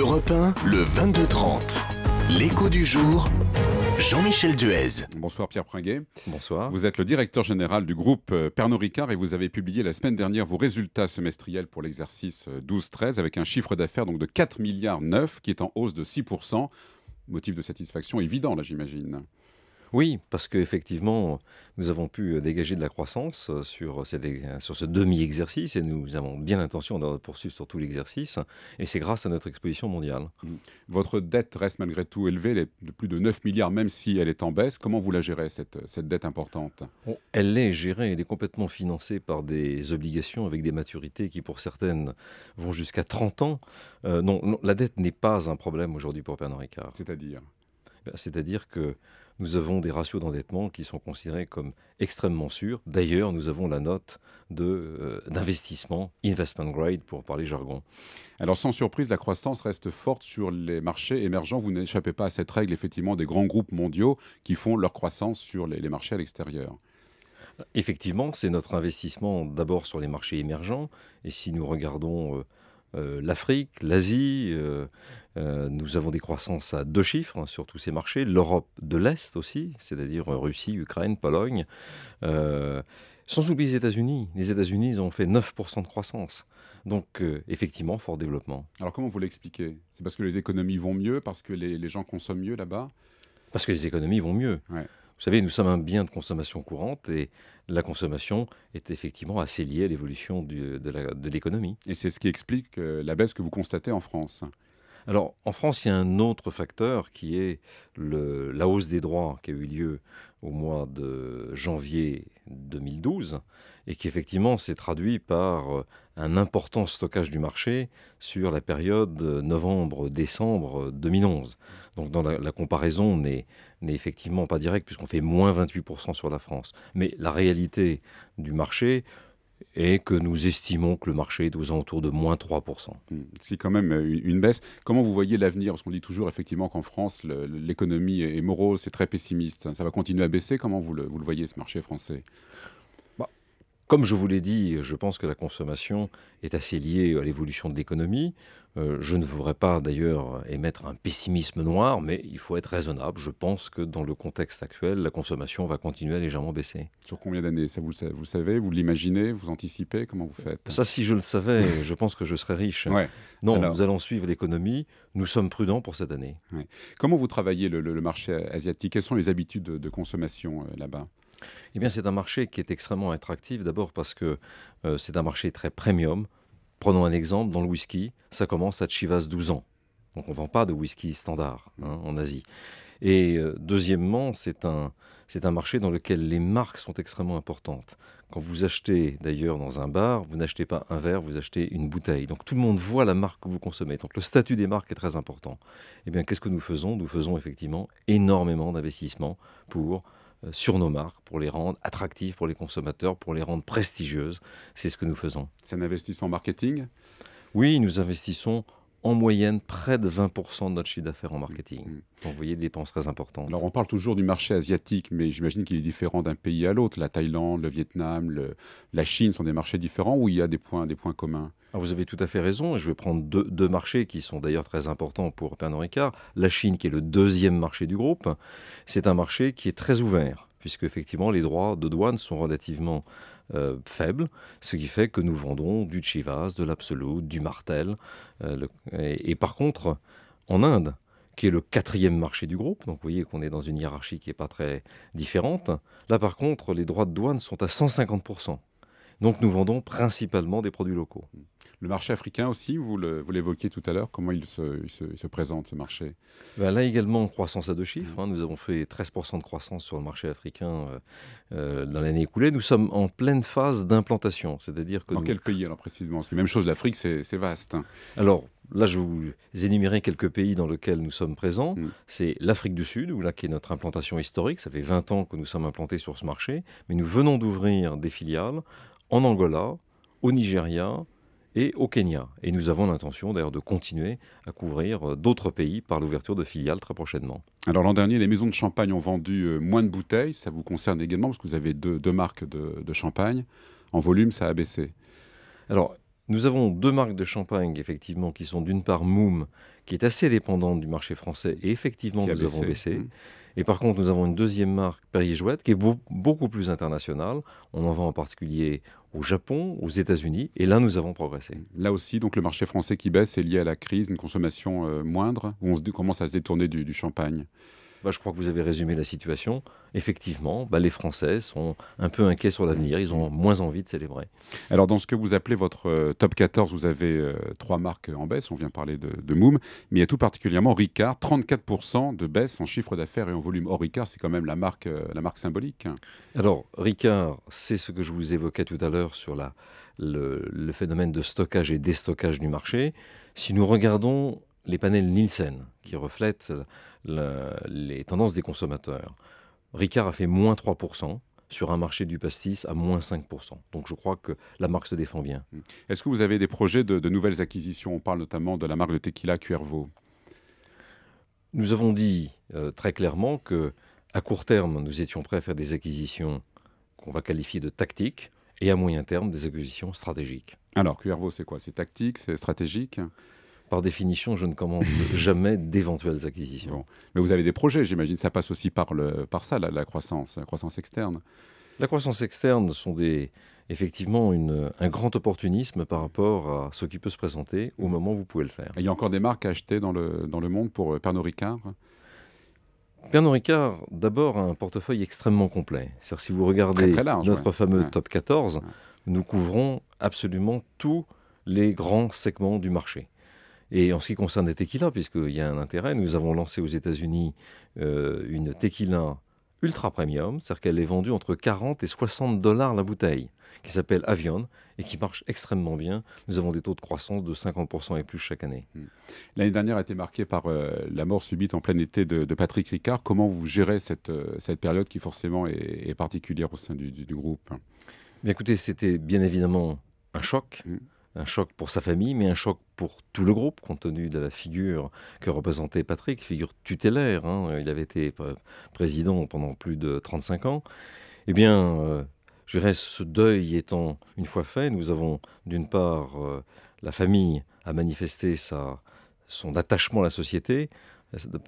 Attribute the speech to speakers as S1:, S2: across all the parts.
S1: Europe 1, le 22-30. L'écho du jour. Jean-Michel Duez. Bonsoir Pierre Pringuet. Bonsoir. Vous êtes le directeur général du groupe euh, Pernod Ricard et vous avez publié la semaine dernière vos résultats semestriels pour l'exercice 12-13 euh, avec un chiffre d'affaires donc de 4 milliards 9 qui est en hausse de 6 Motif de satisfaction évident là j'imagine. Oui, parce qu'effectivement, nous avons pu euh, dégager de la croissance euh, sur, euh, sur ce demi-exercice et nous avons bien l'intention de poursuivre sur tout l'exercice. Et c'est grâce à notre exposition mondiale. Mm. Votre dette reste malgré tout élevée, elle est de plus de 9 milliards, même si elle est en baisse. Comment vous la gérez, cette, dette importante Elle est gérée, elle est complètement financée par des obligations avec des maturités qui, pour certaines, vont jusqu'à 30 ans. non, la dette n'est pas un problème aujourd'hui pour Pernod Ricard. C'est-à-dire ben, C'est-à-dire que nous avons des ratios d'endettement qui sont considérés comme extrêmement sûrs. D'ailleurs, nous avons la note euh, d'investissement, investment grade pour parler jargon. Alors sans surprise, la croissance reste forte sur les marchés émergents. Vous n'échappez pas à cette règle effectivement des grands groupes mondiaux qui font leur croissance sur les, marchés à l'extérieur. Effectivement, c'est notre investissement d'abord sur les marchés émergents. Et si nous regardons... Euh, euh, l'Afrique, l'Asie. Euh, euh, nous avons des croissances à deux chiffres sur tous ces marchés. L'Europe de l'Est aussi, c'est-à-dire Russie, Ukraine, Pologne. sans oublier les États-Unis. Les États-Unis ont fait 9% de croissance. Donc, effectivement, fort développement. Alors, comment vous l'expliquez C'est parce que les économies vont mieux, parce que les, gens consomment mieux là-bas Parce que les économies vont mieux. Vous savez, nous sommes un bien de consommation courante et la consommation est effectivement assez liée à l'évolution de l'économie. Et c'est ce qui explique euh, la baisse que vous constatez en France. Alors, en France, il y a un autre facteur qui est la hausse des droits qui a eu lieu au mois de janvier 2012 et qui effectivement s'est traduit par euh, un important stockage du marché sur la période euh, novembre-décembre 2011. Euh, Donc dans la, comparaison n'est effectivement pas directe puisqu'on fait moins 28% sur la France. Mais la réalité du marché, est que nous estimons que le marché est aux alentours de moins 3%. C'est hmm. quand même une baisse. Comment vous voyez l'avenir Parce qu'on dit toujours effectivement qu'en France, l'économie est morose, c'est très pessimiste. Ça va continuer à baisser. Comment vous le, vous le voyez, ce marché français comme je vous l'ai dit, je pense que la consommation est assez liée à l'évolution de l'économie. Euh, je ne voudrais pas d'ailleurs émettre un pessimisme noir, mais il faut être raisonnable. Je pense que dans le contexte actuel, la consommation va continuer à légèrement baisser. Sur combien d'années Ça, vous le, vous savez Vous l'imaginez Vous anticipez Comment vous faites Ça, si je le savais, je pense que je serais riche. Non, nous allons suivre l'économie. Nous sommes prudents pour cette année. Comment vous travaillez le, marché asiatique Quelles sont les habitudes de, consommation euh, là-bas eh bien, c'est un marché qui est extrêmement attractif, d'abord parce que euh, c'est un marché très premium. Prenons un exemple, dans le whisky, ça commence à Chivas 12 ans. Donc on ne vend pas de whisky standard hein, en Asie. Et euh, deuxièmement, c'est un, c'est un marché dans lequel les marques sont extrêmement importantes. Quand vous achetez d'ailleurs dans un bar, vous n'achetez pas un verre, vous achetez une bouteille. Donc tout le monde voit la marque que vous consommez. Donc le statut des marques est très important. Eh bien, qu'est-ce que nous faisons Nous faisons effectivement énormément d'investissements pour euh, sur nos marques pour les rendre attractives pour les consommateurs, pour les rendre prestigieuses. C'est ce que nous faisons. C'est un investissement marketing Oui, nous investissons en moyenne près de 20% de notre chiffre d'affaires en marketing. Mm, mm. Donc vous voyez des dépenses très importantes. Alors on parle toujours du marché asiatique, mais j'imagine qu'il est différent d'un pays à l'autre. La Thaïlande, le Vietnam, la Chine sont des marchés différents où il y a des points, des points communs. vous avez tout à fait raison, Et je vais prendre deux, deux marchés qui sont d'ailleurs très importants pour Pernod Ricard. La Chine, qui est le deuxième marché du groupe, c'est un marché qui est très ouvert puisque effectivement les droits de douane sont relativement euh, faibles, ce qui fait que nous vendons du Chivas, de l'absolu, du Martel. Euh, et, et, par contre, en Inde, qui est le quatrième marché du groupe, donc vous voyez qu'on est dans une hiérarchie qui n'est pas très différente, là par contre les droits de douane sont à 150%. Donc nous vendons principalement des produits locaux. Le marché africain aussi, vous l'évoquiez tout à l'heure, comment il se, présente ce marché ben Là également, croissance à deux chiffres. Hein. Nous avons fait 13% de croissance sur le marché africain euh, euh, dans l'année écoulée. Nous sommes en pleine phase d'implantation. C'est-à-dire que. Dans quel pays alors précisément C'est la même chose, l'Afrique, c'est vaste. Hein. Alors, Là, je vous énumérer quelques pays dans lesquels nous sommes présents. Hmm. C'est l'Afrique du Sud, où là, qui est notre implantation historique. Ça fait 20 ans que nous sommes implantés sur ce marché, mais nous venons d'ouvrir des filiales en Angola, au Nigeria et au Kenya. Et nous avons l'intention d'ailleurs de continuer à couvrir euh, d'autres pays par l'ouverture de filiales très prochainement. Alors l'an dernier, les maisons de champagne ont vendu euh, moins de bouteilles. Ça vous concerne également parce que vous avez deux, marques de, de champagne. En volume, ça a baissé. Alors nous avons deux marques de champagne, effectivement, qui sont d'une part Moum, qui est assez dépendante du marché français, et effectivement, nous avons baissé. Mm. Et par contre, nous avons une deuxième marque, Perrier Jouette, qui est beaucoup plus internationale. On en vend en particulier au Japon, aux États-Unis, et là, nous avons progressé. Là aussi, donc le marché français qui baisse est lié à la crise, une consommation euh, moindre, où on commence à se détourner du champagne. Bah, je crois que vous avez résumé la situation. Effectivement, bah, les Français sont un peu inquiets sur l'avenir. Ils ont moins envie de célébrer. Alors, dans ce que vous appelez votre euh, top 14, vous avez euh, trois marques en baisse. On vient parler de, de Moum. Mais il y a tout particulièrement Ricard, 34% de baisse en chiffre d'affaires et en volume. Or, Ricard, c'est quand même la marque, euh, la marque symbolique. Hein. Alors, Ricard, c'est ce que je vous évoquais tout à l'heure sur la, le, le phénomène de stockage et déstockage du marché. Si nous regardons les panels Nielsen, qui reflètent les tendances des consommateurs, Ricard a fait moins 3% sur un marché du pastis à moins 5%. Donc je crois que la marque se défend bien. Mmh. Est-ce que vous avez des projets de, nouvelles acquisitions On parle notamment de la marque de tequila Cuervo. Nous avons dit euh, très clairement que à court terme, nous étions prêts à faire des acquisitions qu'on va qualifier de tactiques et à moyen terme des acquisitions stratégiques. Alors Cuervo, c'est quoi C'est tactique, c'est stratégique par définition, je ne commande jamais d'éventuelles acquisitions. Mais vous avez des projets, j'imagine. Ça passe aussi par, le, par ça, la, croissance, la croissance externe. La croissance externe sont des, effectivement un grand opportunisme par rapport à ce qui peut se présenter au mm. moment où vous pouvez le faire. il y a encore des marques à acheter dans le, monde pour euh, Pernod Ricard hein Pernod Ricard, d'abord, a un portefeuille extrêmement complet. cest si vous regardez notre fameux top 14, nous couvrons absolument tous les grands segments du marché. Et en ce qui concerne les tequilas, puisqu'il y a un intérêt, nous avons lancé aux États-Unis euh, une tequila ultra premium, c'est-à-dire qu'elle est vendue entre 40 et 60 dollars la bouteille, qui s'appelle Avion et qui marche extrêmement bien. Nous avons des taux de croissance de 50% et plus chaque année. Hmm. L'année dernière a été marquée par euh, la mort subite en plein été de, Patrick Ricard. Comment vous gérez cette, euh, cette période qui forcément est, particulière au sein du, du, groupe mais Écoutez, c'était bien évidemment un choc. Hmm un choc pour sa famille, mais un choc pour tout le groupe, compte tenu de la figure que représentait Patrick, figure tutélaire. Hein. il avait été euh, président pendant plus de 35 ans. Eh bien, euh, je dirais, ce deuil étant une fois fait, nous avons d'une part euh, la famille à manifester son attachement à la société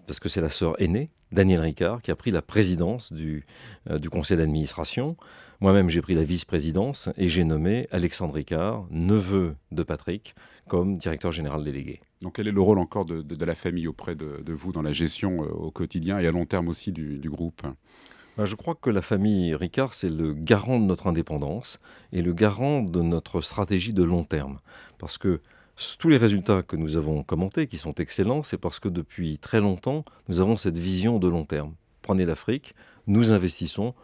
S1: parce que c'est la sœur aînée, Danielle Ricard, qui a pris la présidence du, euh, du conseil d'administration. Moi-même, j'ai pris la vice-présidence et j'ai nommé Alexandre Ricard, neveu de Patrick, comme directeur général délégué. Donc quel est le rôle encore de, la famille auprès de, vous dans la gestion euh, au quotidien et à long terme aussi du, du groupe ben, je crois que la famille Ricard, c'est le garant de notre indépendance et le garant de notre stratégie de long terme. Parce que tous les résultats que nous avons commentés, qui sont excellents, c'est parce que depuis très longtemps, nous avons cette vision de long terme. Prenez l'Afrique, nous investissons,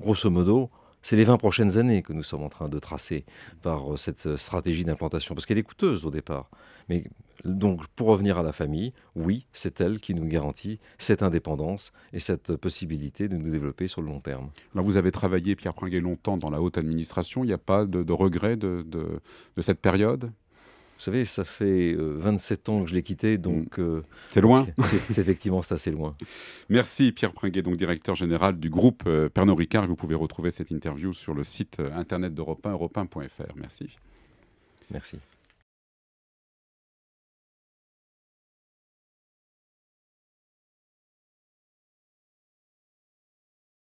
S1: grosso modo, c'est les 20 prochaines années que nous sommes en train de tracer par euh, cette euh, stratégie d'implantation, parce qu'elle est coûteuse au départ. Mais donc, pour revenir à la famille, oui, c'est elle qui nous garantit cette indépendance et cette possibilité de nous développer sur le long terme. vous avez travaillé, Pierre Pringuet, longtemps dans la haute administration. Il n'y a pas de, de regret de, de cette période vous savez, ça fait 27 euh, ans que je l'ai quitté, donc... Mm. Euh, c'est loin c'est, Effectivement, c'est assez loin. Merci Pierre Pringuet, donc directeur général du groupe euh, Pernod Ricard. Vous pouvez retrouver cette interview sur le site internet d'Europe 1, 1.fr. Merci. Merci.